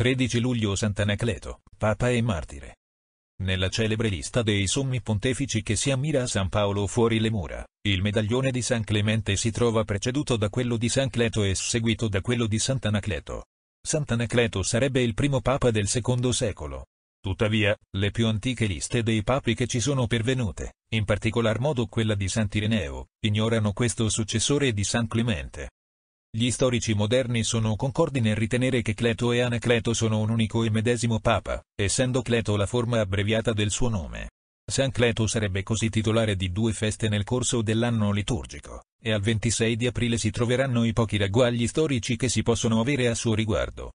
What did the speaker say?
13 luglio Sant'Anacleto, Papa e martire. Nella celebre lista dei sommi pontefici che si ammira a San Paolo fuori le mura, il medaglione di San Clemente si trova preceduto da quello di San Cleto e seguito da quello di Sant'Anacleto. Sant'Anacleto sarebbe il primo papa del secondo secolo. Tuttavia, le più antiche liste dei papi che ci sono pervenute, in particolar modo quella di Sant'Ireneo, ignorano questo successore di San Clemente. Gli storici moderni sono concordi nel ritenere che Cleto e Anacleto sono un unico e medesimo papa, essendo Cleto la forma abbreviata del suo nome. San Cleto sarebbe così titolare di due feste nel corso dell'anno liturgico, e al 26 di aprile si troveranno i pochi ragguagli storici che si possono avere a suo riguardo.